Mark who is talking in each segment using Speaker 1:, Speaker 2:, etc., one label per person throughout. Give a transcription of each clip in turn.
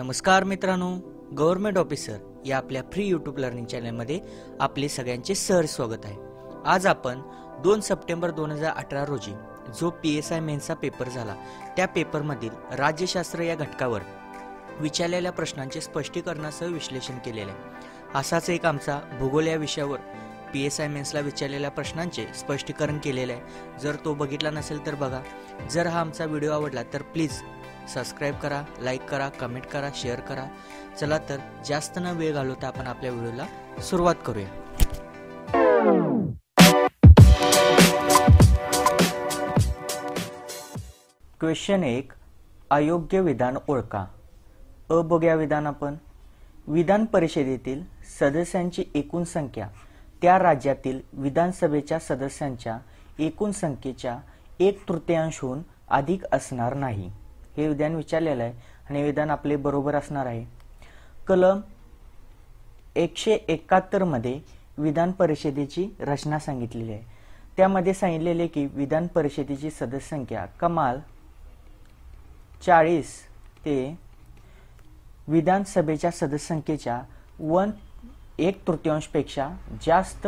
Speaker 1: नमस्कार मित्रांनो government officer या आपल्या फ्री युट्यूब लर्निंग चॅनलमध्ये आपले सगळ्यांचे सर स्वागत आहे आज आपण दोन सप्टेंबर दोन हजार अठरा रोजी जो पी एस आय मेन्सचा पेपर झाला त्या पेपरमधील राज्यशास्त्र या घटकावर विचारलेल्या प्रश्नांचे स्पष्टीकरणासह विश्लेषण केलेलं आहे असाच एक आमचा भूगोल या विषयावर पी एस आय मेन्सला विचारलेल्या प्रश्नांचे स्पष्टीकरण केलेलं आहे जर तो बघितला नसेल तर बघा जर हा आमचा व्हिडिओ आवडला तर प्लीज सबस्क्राईब करा लाईक करा कमेंट करा शेअर करा चला तर जास्त न वेळ घालवता आपण आपल्या व्हिडिओला सुरुवात करूया क्वेश्चन एक अयोग्य विधान ओळखा अ बघ्या विधान आपण विधान परिषदेतील सदस्यांची एकूण संख्या त्या राज्यातील विधानसभेच्या सदस्यांच्या एकूण संख्येच्या एक तृतीयांशहून अधिक असणार नाही हे विधान विचारलेलं आहे आणि विधान आपले बरोबर असणार आहे कलम एकशे एकाहत्तर मध्ये विधान परिषदेची रचना सांगितलेली आहे त्यामध्ये सांगितलेले की विधान परिषदेची सदस्य संख्या कमाल चाळीस ते विधानसभेच्या सदस्य संख्येच्या वन एक तृतीयांशपेक्षा जास्त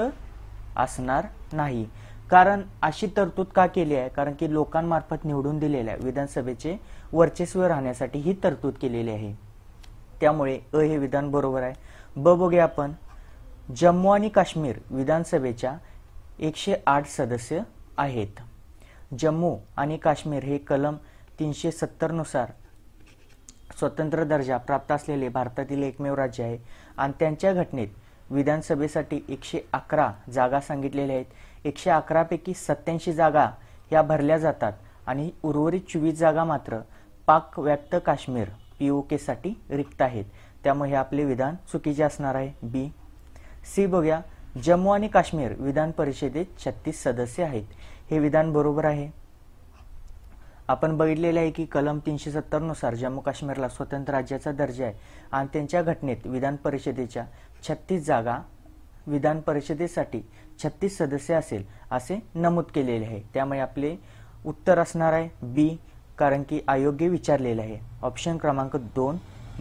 Speaker 1: असणार नाही कारण अशी तरतूद का केली आहे कारण की लोकांमार्फत निवडून दिलेल्या विधानसभेचे वर्चस्व राहण्यासाठी ही तरतूद केलेली आहे त्यामुळे अ हे विधान बरोबर आहे ब बघूया आपण जम्मू आणि काश्मीर विधानसभेच्या एकशे आठ सदस्य आहेत जम्मू आणि काश्मीर हे कलम तीनशे नुसार स्वतंत्र दर्जा प्राप्त असलेले भारतातील एकमेव राज्य आहे आणि त्यांच्या घटनेत विधानसभेसाठी एकशे अकरा जागा सांगितलेल्या आहेत एकशे अकरापैकी सत्याऐंशी जागा या भरल्या जातात आणि उर्वरित चोवीस जागा मात्र पाक व्याप्त काश्मीर पीओकेसाठी रिक्त आहेत त्यामुळे आपले विधान चुकीचे असणार आहे बी सी बघूया जम्मू आणि काश्मीर विधान परिषदेत छत्तीस सदस्य आहेत हे विधान बरोबर आहे आपण बघितलेलं आहे की कलम तीनशे सत्तरनुसार जम्मू काश्मीरला स्वतंत्र राज्याचा दर्जा आहे आणि त्यांच्या घटनेत विधान परिषदेच्या छत्तीस जागा विधान परिषदेसाठी छत्तीस सदस्य असेल असे नमूद केलेले आहे त्यामुळे आपले उत्तर असणार आहे बी कारण की अयोग्य विचारलेले आहे ऑप्शन क्रमांक दोन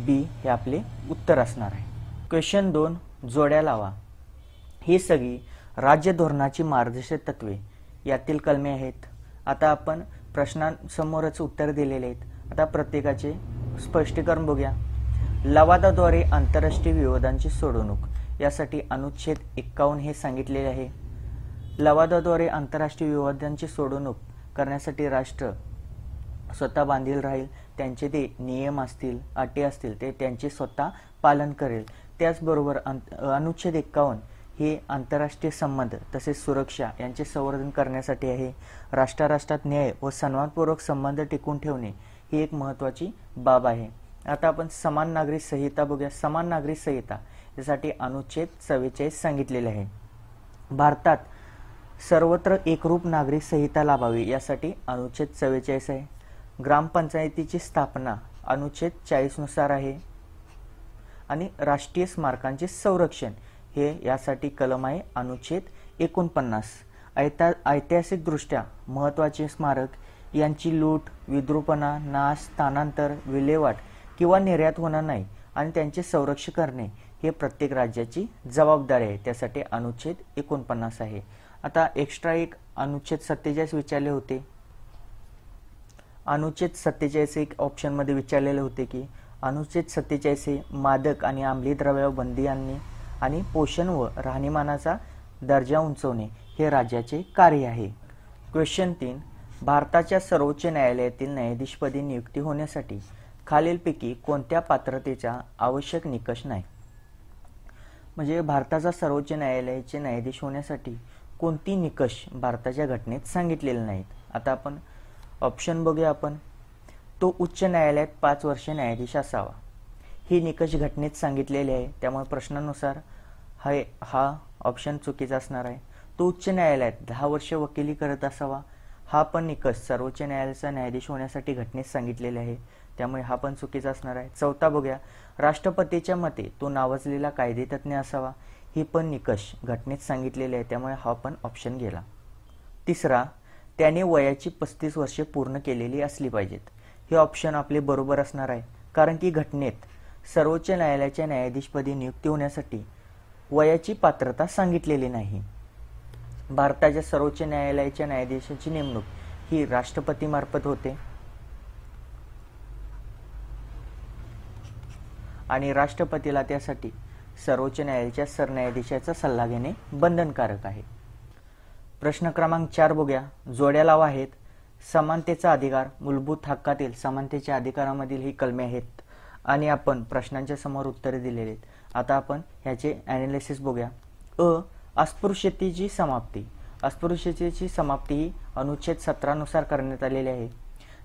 Speaker 1: बी हे आपले उत्तर असणार आहे क्वेश्चन दोन जोड्या लावा ही सगळी राज्य धोरणाची मार्गदर्शक तत्वे यातील कलमे आहेत आता आपण प्रश्नांसमोरच उत्तर दिलेले आहेत आता प्रत्येकाचे स्पष्टीकरण बघूया लवादाद्वारे आंतरराष्ट्रीय विवादांची सोडवणूक यासाठी अनुच्छेद एक्कावन्न हे सांगितलेले आहे लवादाद्वारे आंतरराष्ट्रीय विवादांची सोडवणूक करण्यासाठी राष्ट्र स्वतः बांधील राहील त्यांचे ते नियम असतील अटी असतील ते त्यांचे स्वतः पालन करेल त्याचबरोबर अनुच्छेद एक्कावन्न हे आंतरराष्ट्रीय संबंध तसेच सुरक्षा यांचे संवर्धन करण्यासाठी आहे राष्ट्राराष्ट्रात न्याय व सन्मानपूर्वक संबंध टिकून ठेवणे ही एक महत्त्वाची बाब आहे आता आपण समान नागरी संहिता बघूया समान नागरी संहिता यासाठी अनुच्छेद चव्वेचाळीस सांगितलेले आहे भारतात सर्वत्र एकरूप नागरिक संहिता लाभावी यासाठी अनुच्छेद चव्वेचाळीस आहे ग्रामपंचायतीची स्थापना अनुच्छेद चाळीसनुसार आहे आणि राष्ट्रीय स्मारकांचे संरक्षण हे यासाठी कलम आहे अनुच्छेद एकोणपन्नास ऐता ऐतिहासिकदृष्ट्या महत्त्वाचे स्मारक यांची लूट विद्रूपणा नाश स्थानांतर विल्हेवाट किंवा निर्यात होणार नाही आणि त्यांचे संरक्षण करणे हे प्रत्येक राज्याची जबाबदारी आहे त्यासाठी अनुच्छेद एकोणपन्नास आहे आता एक्स्ट्रा एक अनुच्छेद सत्तेचाळीस विचारले होते अनुच्छेद सत्तेचाळीस एक ऑप्शनमध्ये विचारलेले होते की अनुच्छेद सत्तेचाळीस हे मादक आणि आंबली द्रव्य बंदी आणणे आणि पोषण व राहणीमानाचा दर्जा उंचवणे हे राज्याचे कार्य आहे क्वेश्चन तीन भारताच्या सर्वोच्च न्यायालयातील न्यायाधीशपदी नियुक्ती होण्यासाठी खालीलपैकी कोणत्या पात्रतेचा आवश्यक निकष नाही म्हणजे भारताचा सर्वोच्च न्यायालयाचे न्यायाधीश होण्यासाठी कोणती निकष भारताच्या घटनेत सांगितलेले नाहीत आता आपण ऑप्शन बघूया आपण तो उच्च न्यायालयात पाच वर्ष न्यायाधीश असावा हे निकष घटनेत सांगितलेले आहे त्यामुळे प्रश्नानुसार हा हा ऑप्शन चुकीचा असणार आहे तो उच्च न्यायालयात दहा वर्ष वकिली करत असावा हा पण निकष सर्वोच्च न्यायालयाचा न्यायाधीश होण्यासाठी घटनेत सांगितलेले आहे त्यामुळे हा पण चुकीचा असणार आहे चौथा बघूया राष्ट्रपतीच्या मते तो नावाजलेला कायदेतज्ञ असावा ही पण निकष घटनेत सांगितलेले आहे त्यामुळे हा पण ऑप्शन गेला तिसरा त्याने वयाची पस्तीस वर्षे पूर्ण केलेली असली पाहिजेत हे ऑप्शन आपले बरोबर असणार आहे कारण की घटनेत सर्वोच्च न्यायालयाच्या न्यायाधीशपदी नियुक्ती होण्यासाठी वयाची पात्रता सांगितलेली नाही भारताच्या सर्वोच्च न्यायालयाच्या न्यायाधीशाची नेमणूक ही राष्ट्रपतीमार्फत होते आणि राष्ट्रपतीला त्यासाठी सर्वोच्च न्यायालयाच्या सरन्यायाधीशाचा सल्ला घेणे बंधनकारक आहे प्रश्न क्रमांक चार बोग्या जोड्या लाव आहेत समानतेचा अधिकार मूलभूत हक्कातील समानतेच्या अधिकारामधील ही कलमे आहेत आणि आपण प्रश्नांच्या समोर उत्तरे दिलेली आहेत आता आपण ह्याचे ॲनालिसिस बघूया अ अस्पृश्यतेची समाप्ती अस्पृश्यतेची समाप्ती ही अनुच्छेद सत्रानुसार करण्यात आलेली आहे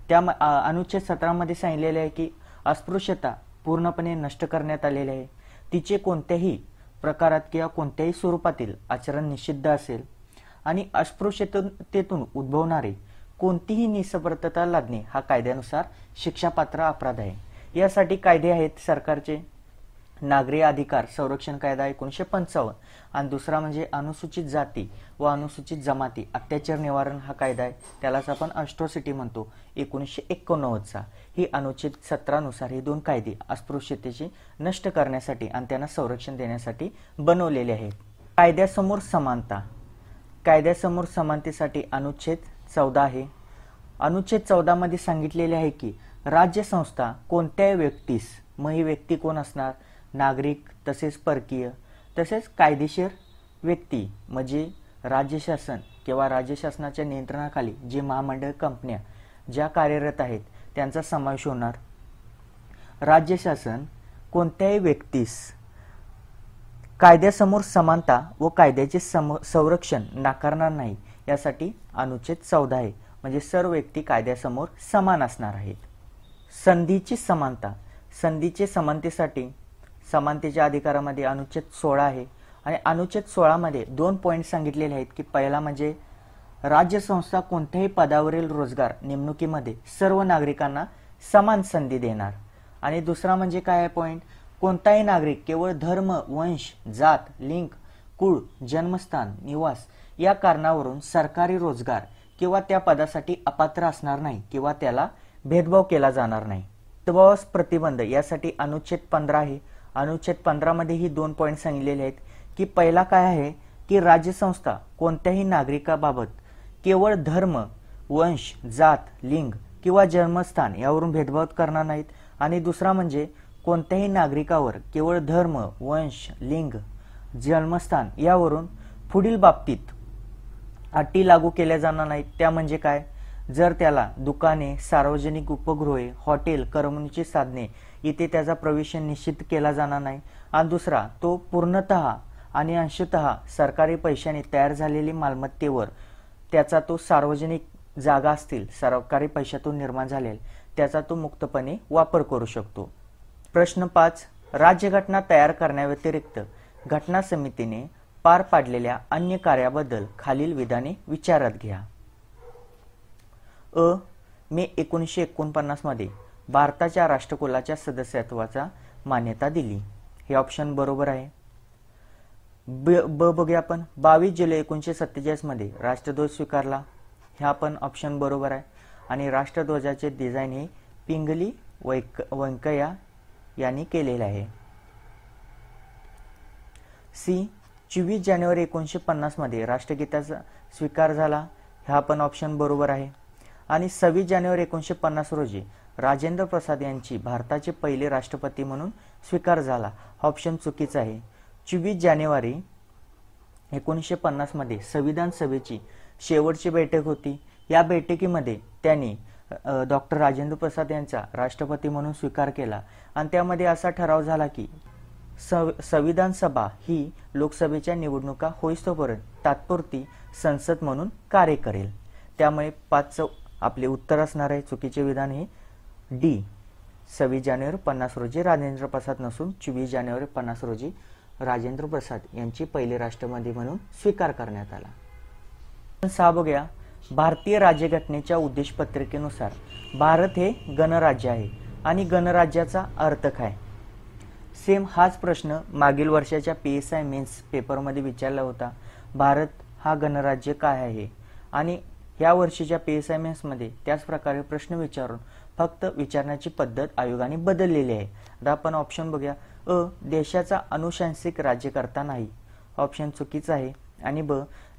Speaker 1: त्या अनुच्छेद सत्रामध्ये सांगितलेले आहे की अस्पृश्यता पूर्णपणे नष्ट करण्यात आलेले आहे तिचे कोणत्याही प्रकारात किंवा कोणत्याही स्वरूपातील आचरण निषिद्ध असेल आणि अस्पृश्यतेतून उद्भवणारे कोणतीही निसप्रतता लादणे हा कायद्यानुसार शिक्षापात्र अपराध आहे यासाठी कायदे आहेत सरकारचे नागरी अधिकार संरक्षण कायदा एकोणीशे पंचावन्न आणि दुसरा म्हणजे अनुसूचित जाती व अनुसूचित जमाती अत्याचार निवारण हा कायदा आहे त्यालाच आपण अस्ट्रोसिटी म्हणतो एकोणीसशे एकोणनव्वदचा ही अनुच्छेद सत्रानुसार हे दोन कायदे अस्पृश्यतेची नष्ट करण्यासाठी आणि त्यांना संरक्षण देण्यासाठी बनवलेले आहेत कायद्यासमोर समानता कायद्यासमोर समानतेसाठी अनुच्छेद चौदा आहे अनुच्छेद चौदामध्ये सांगितलेले आहे की राज्य संस्था कोणत्याही व्यक्तीस मग ही व्यक्ती कोण असणार नागरिक तसेच परकीय तसेच कायदेशीर व्यक्ती म्हणजे राज्य शासन किंवा राज्य शासनाच्या नियंत्रणाखाली जे महामंडळ कंपन्या ज्या कार्यरत आहेत त्यांचा समावेश होणार राज्य शासन कोणत्याही व्यक्तीस कायद्यासमोर समानता व कायद्याचे सम संरक्षण नाकारणार नाही यासाठी अनुच्छेद चौदा आहे म्हणजे सर्व व्यक्ती कायद्यासमोर समान असणार आहेत संधीची समानता संधीचे समानतेसाठी समानतेच्या अधिकारामध्ये अनुच्छेद सोळा आहे आणि अनुच्छेद सोळामध्ये दोन पॉईंट सांगितलेले आहेत की पहिला म्हणजे राज्य संस्था कोणत्याही पदावरील रोजगार नेमणुकीमध्ये सर्व नागरिकांना समान संधी देणार आणि दुसरा म्हणजे काय आहे पॉईंट कोणताही नागरिक केवळ धर्म वंश जात लिंग कुळ जन्मस्थान निवास या कारणावरून सरकारी रोजगार किंवा त्या पदासाठी अपात्र असणार नाही किंवा त्याला भेदभाव केला जाणार नाही दबावास प्रतिबंध यासाठी अनुच्छेद पंधरा आहे अनुच्छेद मध्ये ही दोन पॉइंट सांगितलेले आहेत की पहिला काय आहे की राज्यसंस्था कोणत्याही नागरिकाबाबत केवळ धर्म वंश जात लिंग किंवा जन्मस्थान यावरून भेदभाव करणार नाहीत आणि दुसरा म्हणजे कोणत्याही नागरिकावर केवळ धर्म वंश लिंग जन्मस्थान यावरून पुढील बाबतीत अटी लागू केल्या जाणार नाहीत त्या म्हणजे काय जर त्याला दुकाने सार्वजनिक उपगृहे हॉटेल करमणुकीची साधने इथे त्याचा प्रवेश निश्चित केला जाणार नाही आणि दुसरा तो पूर्णत आणि अंशत सरकारी पैशाने तयार झालेली मालमत्तेवर त्याचा तो सार्वजनिक जागा असतील सरकारी पैशातून निर्माण झालेल त्याचा तो मुक्तपणे वापर करू शकतो प्रश्न पाच राज्यघटना तयार करण्याव्यतिरिक्त घटना समितीने पार पाडलेल्या अन्य कार्याबद्दल खालील विधाने विचारात घ्या अ मे एकोणीसशे मध्ये भारताच्या राष्ट्रकुलाच्या सदस्यत्वाचा मान्यता दिली हे ऑप्शन बरोबर आहे ब बघूया आपण बावीस जुलै एकोणीशे मध्ये राष्ट्रध्वज स्वीकारला ह्या पण ऑप्शन बरोबर आहे आणि राष्ट्रध्वजाचे डिझाईन हे पिंगली वैक यांनी केलेले आहे सी चोवीस जानेवारी एकोणीसशे मध्ये राष्ट्रगीताचा स्वीकार झाला ह्या पण ऑप्शन बरोबर आहे आणि सव्वीस जानेवारी एकोणीशे पन्नास रोजी राजेंद्र प्रसाद यांची भारताचे पहिले राष्ट्रपती म्हणून स्वीकार झाला ऑप्शन चुकीचा आहे चोवीस जानेवारी एकोणीसशे पन्नासमध्ये संविधान सभेची शेवटची बैठक होती या बैठकीमध्ये त्यांनी डॉक्टर राजेंद्र प्रसाद यांचा राष्ट्रपती म्हणून स्वीकार केला आणि त्यामध्ये असा ठराव झाला की संविधान सभा ही लोकसभेच्या निवडणुका होईस्तोपर्यंत तात्पुरती संसद म्हणून कार्य करेल त्यामुळे पाच आपले उत्तर असणार आहे चुकीचे विधान हे डी सव्वीस जानेवारी पन्नास रोजी राजेंद्र प्रसाद नसून चोवीस जानेवारी पन्नास रोजी राजेंद्र प्रसाद यांची पहिले राष्ट्रपती म्हणून स्वीकार करण्यात आला सहा बघूया भारतीय राज्यघटनेच्या पत्रिकेनुसार भारत हे गणराज्य आहे आणि गणराज्याचा अर्थ काय सेम हाच प्रश्न मागील वर्षाच्या पी एस आय मेन्स पेपरमध्ये विचारला होता भारत हा गणराज्य काय आहे आणि या वर्षीच्या पी एस आय मेन्समध्ये त्याच प्रकारे प्रश्न विचारून फक्त विचारण्याची पद्धत आयोगाने बदललेली आहे आता आपण ऑप्शन बघूया अ देशाचा अनुशांसिक राज्यकर्ता नाही ऑप्शन चुकीचा आहे आणि ब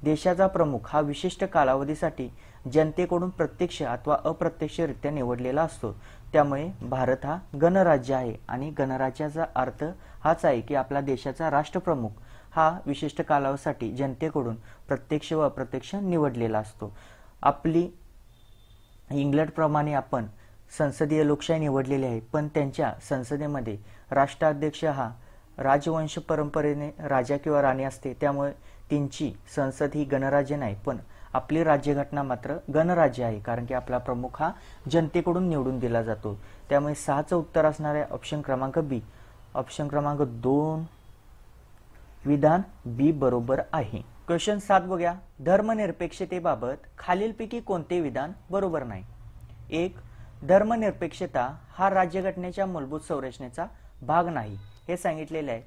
Speaker 1: देशाचा प्रमुख हा विशिष्ट कालावधीसाठी जनतेकडून प्रत्यक्ष अथवा अप्रत्यक्षरित्या निवडलेला असतो त्यामुळे भारत हा गणराज्य आहे आणि गणराज्याचा अर्थ हाच आहे की आपला देशाचा राष्ट्रप्रमुख हा विशिष्ट कालावधीसाठी जनतेकडून प्रत्यक्ष व अप्रत्यक्ष निवडलेला असतो आपली इंग्लंडप्रमाणे आपण संसदीय लोकशाही निवडलेली आहे पण त्यांच्या संसदेमध्ये राष्ट्राध्यक्ष हा राजवंश परंपरेने राजा किंवा राणी असते त्यामुळे त्यांची संसद ही गणराज्य नाही पण आपली राज्यघटना मात्र गणराज्य आहे कारण की आपला प्रमुख हा जनतेकडून निवडून दिला जातो त्यामुळे सहाचं उत्तर असणाऱ्या ऑप्शन क्रमांक बी ऑप्शन क्रमांक दोन विधान बी बरोबर आहे क्वेश्चन सात बघूया धर्मनिरपेक्षतेबाबत खालीलपैकी कोणते विधान बरोबर नाही एक धर्मनिरपेक्षता हा राज्यघटनेच्या मूलभूत संरचनेचा भाग नाही हे सांगितलेले आहे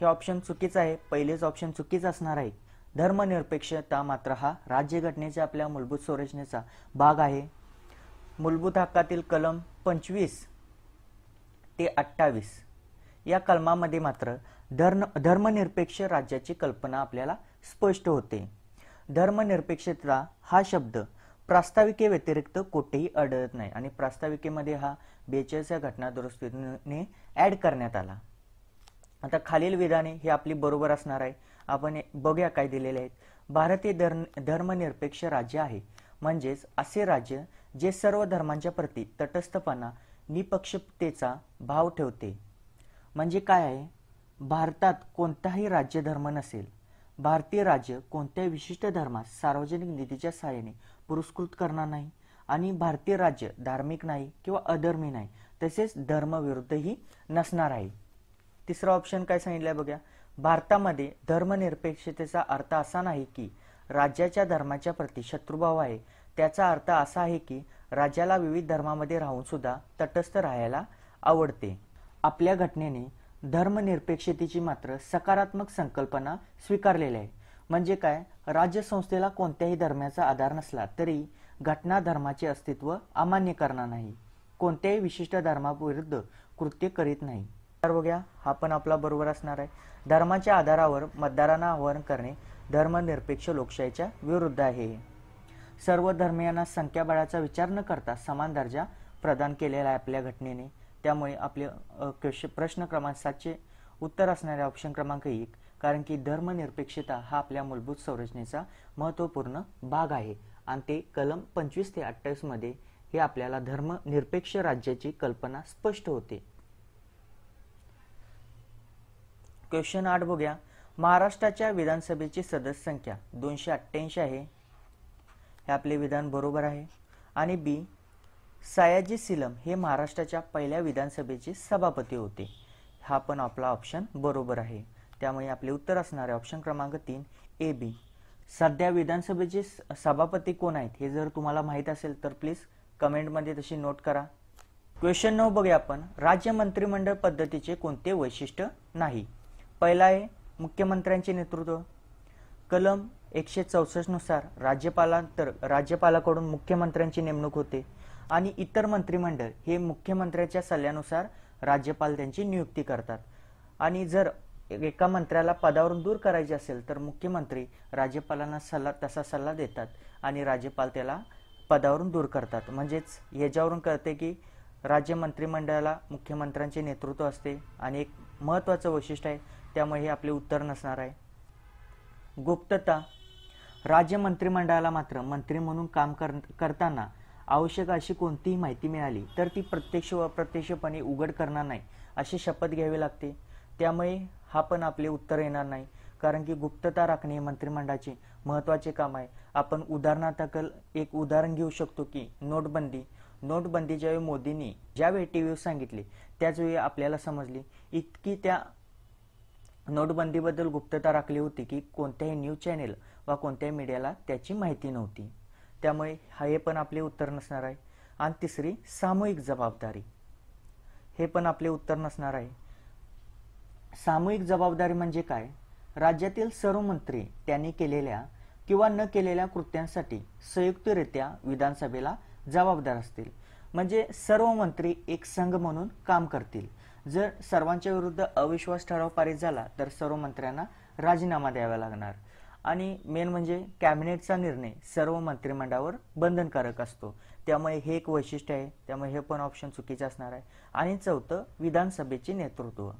Speaker 1: हे ऑप्शन चुकीचं आहे पहिलेच ऑप्शन चुकीच असणार आहे धर्मनिरपेक्षता मात्र हा राज्यघटनेच्या आपल्या मूलभूत संरचनेचा भाग आहे मूलभूत हक्कातील कलम पंचवीस ते अठ्ठावीस या कलमामध्ये मात्र धर्म धर्मनिरपेक्ष राज्याची कल्पना आपल्याला स्पष्ट होते धर्मनिरपेक्षता हा शब्द प्रास्ताविके व्यतिरिक्त कुठेही आढळत नाही आणि प्रास्ताविकेमध्ये हा बेचाळीस या घटना दुरुस्तीने ऍड करण्यात आला आता खालील विधाने ही आपली बरोबर असणार आहे आपण बघूया काय दिलेले आहेत भारतीय धर्मनिरपेक्ष राज्य आहे म्हणजेच असे राज्य जे सर्व धर्मांच्या प्रती तटस्थपणा निपक्षतेचा भाव ठेवते म्हणजे काय आहे भारतात कोणताही राज्य धर्म नसेल भारतीय राज्य कोणत्याही विशिष्ट धर्मात सार्वजनिक निधीच्या सहाय्याने पुरस्कृत करणार नाही आणि भारतीय राज्य धार्मिक नाही किंवा अधर्मी नाही तसेच धर्मविरुद्धही नसणार आहे तिसरा ऑप्शन काय सांगितलंय बघा भारतामध्ये धर्मनिरपेक्षतेचा अर्थ असा नाही की राज्याच्या धर्माच्या प्रती शत्रुभाव आहे त्याचा अर्थ असा आहे की राज्याला विविध धर्मामध्ये राहून सुद्धा तटस्थ राहायला आवडते आपल्या घटनेने धर्मनिरपेक्षतेची मात्र सकारात्मक संकल्पना स्वीकारलेली आहे म्हणजे काय राज्यसंस्थेला कोणत्याही धर्माचा आधार नसला तरी घटना धर्माचे अस्तित्व अमान्य करणार नाही कोणत्याही विशिष्ट धर्माविरुद्ध कृत्य करीत नाही तर बघा हा पण आपला बरोबर असणार आहे धर्माच्या आधारावर मतदारांना आवाहन करणे धर्मनिरपेक्ष लोकशाहीच्या विरुद्ध आहे सर्व धर्मियांना संख्याबळाचा विचार न करता समान दर्जा प्रदान केलेला आहे आपल्या घटनेने त्यामुळे आपले प्रश्न क्रमांक सातचे उत्तर असणारे ऑप्शन क्रमांक एक कारण की धर्मनिरपेक्षता हा आपल्या मूलभूत संरचनेचा महत्त्वपूर्ण भाग आहे आणि ते कलम पंचवीस ते अठ्ठावीस मध्ये हे आपल्याला धर्मनिरपेक्ष राज्याची कल्पना स्पष्ट होते क्वेश्चन आठ बघूया महाराष्ट्राच्या विधानसभेची सदस्य संख्या दोनशे अठ्ठ्याऐंशी आहे हे आपले विधान बरोबर आहे आणि बी सायाजी सिलम हे महाराष्ट्राच्या पहिल्या विधानसभेचे सभापती होते हा पण आपला ऑप्शन बरोबर आहे त्यामुळे आपले उत्तर असणार आहे ऑप्शन क्रमांक तीन ए बी सध्या विधानसभेचे सभापती कोण आहेत हे जर तुम्हाला माहीत असेल तर प्लीज कमेंटमध्ये तशी नोट करा क्वेश्चन नऊ बघूया आपण राज्य मंत्रिमंडळ पद्धतीचे कोणते वैशिष्ट्य नाही पहिला आहे मुख्यमंत्र्यांचे नेतृत्व कलम एकशे चौसष्टनुसार राज्यपालांतर राज्यपालाकडून मुख्यमंत्र्यांची नेमणूक होते आणि इतर मंत्रिमंडळ हे मुख्यमंत्र्याच्या सल्ल्यानुसार राज्यपाल त्यांची नियुक्ती करतात आणि जर एका मंत्र्याला पदावरून दूर करायचे असेल तर मुख्यमंत्री राज्यपालांना सल्ला तसा सल्ला देतात आणि राज्यपाल त्याला पदावरून दूर करतात म्हणजेच ह्याच्यावरून कळते की राज्य मंत्रिमंडळाला मुख्यमंत्र्यांचे नेतृत्व असते आणि एक महत्त्वाचं वैशिष्ट्य आहे त्यामुळे हे आपले उत्तर नसणार आहे गुप्तता राज्य मंत्रिमंडळाला मात्र मंत्री म्हणून काम कर करताना आवश्यक अशी कोणतीही माहिती मिळाली तर ती प्रत्यक्ष व अप्रत्यक्षपणे उघड करणार नाही अशी शपथ घ्यावी लागते त्यामुळे हा पण आपले उत्तर येणार नाही कारण की गुप्तता राखणे हे मंत्रिमंडळाचे महत्वाचे काम आहे आपण उदाहरणार्थकल एक उदाहरण घेऊ शकतो की नोटबंदी नोटबंदी ज्यावेळी मोदींनी ज्यावेळी टी व्हीवर सांगितले त्याचवेळी आपल्याला समजली इतकी त्या नोटबंदीबद्दल गुप्तता राखली होती की कोणत्याही न्यूज चॅनेल वा कोणत्याही मीडियाला त्याची माहिती नव्हती त्यामुळे हे पण आपले उत्तर नसणार आहे आणि तिसरी सामूहिक जबाबदारी हे पण आपले उत्तर नसणार आहे सामूहिक जबाबदारी म्हणजे काय राज्यातील सर्व मंत्री त्यांनी केलेल्या किंवा न केलेल्या कृत्यांसाठी संयुक्तरित्या विधानसभेला जबाबदार असतील म्हणजे सर्व मंत्री एक संघ म्हणून काम करतील जर सर्वांच्या विरुद्ध अविश्वास ठराव पारित झाला तर सर्व मंत्र्यांना राजीनामा द्यावा लागणार आणि मेन म्हणजे कॅबिनेटचा निर्णय सर्व मंत्रिमंडळावर बंधनकारक असतो त्यामुळे हे एक वैशिष्ट्य आहे त्यामुळे हे पण ऑप्शन चुकीचे असणार आहे आणि चौथं विधानसभेचे नेतृत्व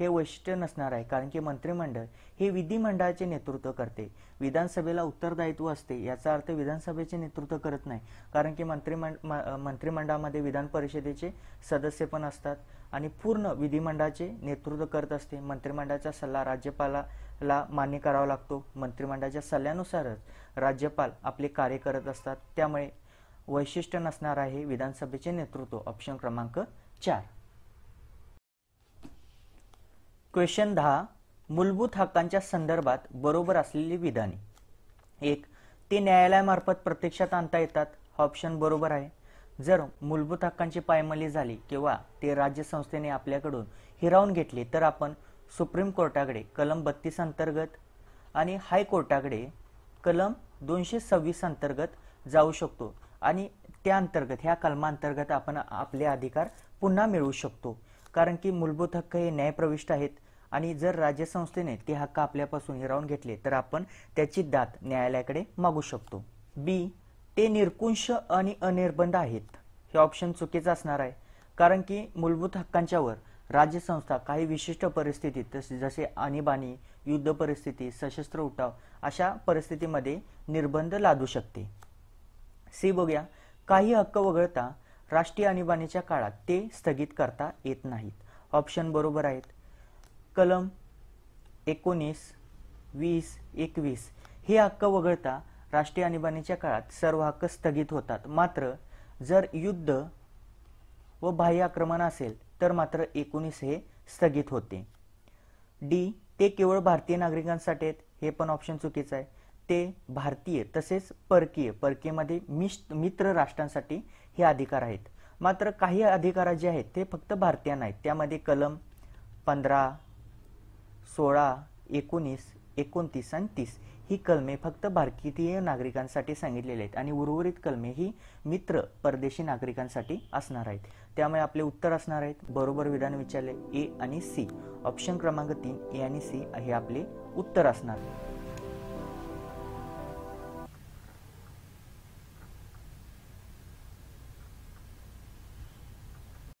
Speaker 1: हे वैशिष्ट्य नसणार आहे कारण की मंत्रिमंडळ हे विधिमंडळाचे नेतृत्व करते विधानसभेला उत्तरदायित्व असते याचा अर्थ विधानसभेचे नेतृत्व करत नाही कारण की मंत्रिमंड मंत्रिमंडळामध्ये विधान परिषदेचे सदस्य पण असतात आणि पूर्ण विधिमंडळाचे नेतृत्व करत असते मंत्रिमंडळाचा सल्ला राज्यपालाला मान्य करावा लागतो मंत्रिमंडळाच्या सल्ल्यानुसारच राज्यपाल आपले कार्य करत असतात त्यामुळे वैशिष्ट्य नसणार आहे विधानसभेचे नेतृत्व ऑप्शन क्रमांक चार क्वेश्चन दहा मूलभूत हक्कांच्या संदर्भात बरोबर असलेली विधाने एक ते न्यायालयामार्फत प्रत्यक्षात आणता येतात ऑप्शन बरोबर आहे जर मूलभूत हक्कांची पायमली झाली किंवा ते राज्य संस्थेने आपल्याकडून हिरावून घेतले तर आपण सुप्रीम कोर्टाकडे कलम बत्तीस अंतर्गत आणि हायकोर्टाकडे कलम दोनशे सव्वीस अंतर्गत जाऊ शकतो आणि त्या अंतर्गत ह्या कलमांतर्गत आपण आपले अधिकार पुन्हा मिळवू शकतो कारण की मूलभूत हक्क हे न्यायप्रविष्ट आहेत आणि जर राज्यसंस्थेने ते हक्क आपल्यापासून हिरावून घेतले तर आपण त्याची दात न्यायालयाकडे मागू शकतो बी ते निरकुंश आणि अनिर्बंध आहेत हे ऑप्शन चुकीचं असणार आहे कारण की मूलभूत हक्कांच्यावर राज्यसंस्था काही विशिष्ट परिस्थितीत जसे आणीबाणी युद्ध परिस्थिती सशस्त्र उठाव अशा परिस्थितीमध्ये निर्बंध लादू शकते सी बघूया काही हक्क वगळता राष्ट्रीय आणीबाणीच्या काळात ते स्थगित करता येत नाहीत ऑप्शन बरोबर आहेत कलम एकोणीस वीस एकवीस हे हक्क वगळता राष्ट्रीय आणीबाणीच्या काळात सर्व हक्क स्थगित होतात मात्र जर युद्ध व बाह्य आक्रमण असेल तर मात्र एकोणीस हे स्थगित होते डी ते केवळ भारतीय नागरिकांसाठी आहेत हे पण ऑप्शन चुकीचं आहे ते भारतीय तसेच परकीय परकीयमध्ये मिश्र मित्र राष्ट्रांसाठी हे अधिकार आहेत मात्र काही अधिकार जे आहेत ते फक्त भारतीयांना आहेत त्यामध्ये कलम पंधरा सोळा एकोणीस एकोणतीस आणि तीस ही कलमे फक्त भारतीय नागरिकांसाठी सांगितलेली आहेत आणि उर्वरित कलमे ही मित्र परदेशी नागरिकांसाठी असणार आहेत त्यामुळे आपले उत्तर असणार आहेत बरोबर विधान विचारले ए आणि सी ऑप्शन क्रमांक तीन ए आणि सी हे आपले उत्तर असणार